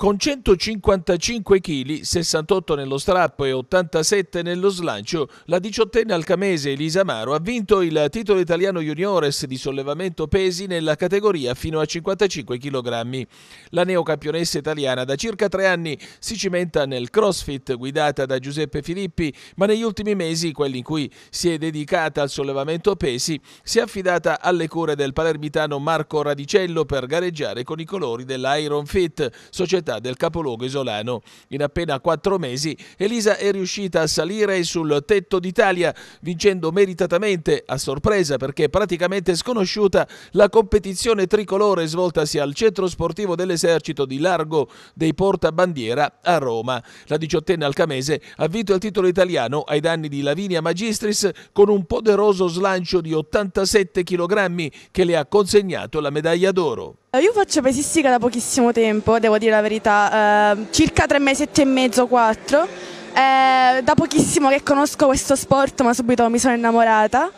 con 155 kg, 68 nello strappo e 87 nello slancio, la diciottenne alcamese Elisa Maro ha vinto il titolo italiano juniores di sollevamento pesi nella categoria fino a 55 kg. La neocampionessa italiana da circa tre anni si cimenta nel crossfit guidata da Giuseppe Filippi, ma negli ultimi mesi, quelli in cui si è dedicata al sollevamento pesi, si è affidata alle cure del palermitano Marco Radicello per gareggiare con i colori dell'Iron Fit, società città del capoluogo isolano. In appena quattro mesi Elisa è riuscita a salire sul tetto d'Italia, vincendo meritatamente, a sorpresa perché praticamente sconosciuta, la competizione tricolore svoltasi al centro sportivo dell'esercito di Largo dei Portabandiera a Roma. La diciottenne alcamese ha vinto il titolo italiano ai danni di Lavinia Magistris con un poderoso slancio di 87 kg che le ha consegnato la medaglia d'oro. Eh, io faccio pesistica da pochissimo tempo, devo dire la verità, eh, circa tre mesi e mezzo, quattro. Eh, da pochissimo che conosco questo sport, ma subito mi sono innamorata.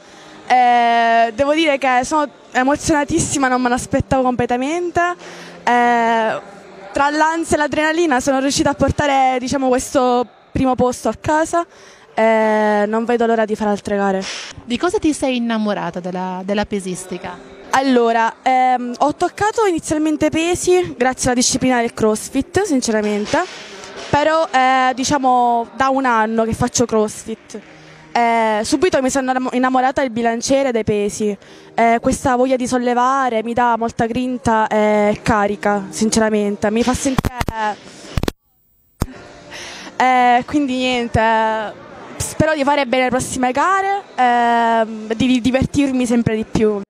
Eh, devo dire che sono emozionatissima, non me l'aspettavo completamente. Eh, tra l'ansia e l'adrenalina sono riuscita a portare diciamo, questo primo posto a casa. Eh, non vedo l'ora di fare altre gare. Di cosa ti sei innamorata della, della pesistica? Allora, ehm, ho toccato inizialmente pesi grazie alla disciplina del CrossFit, sinceramente, però eh, diciamo da un anno che faccio CrossFit. Eh, subito mi sono innamorata del bilanciere dei pesi, eh, questa voglia di sollevare mi dà molta grinta e carica, sinceramente, mi fa sentire... Eh, eh, quindi niente, eh, spero di fare bene le prossime gare e ehm, di divertirmi sempre di più.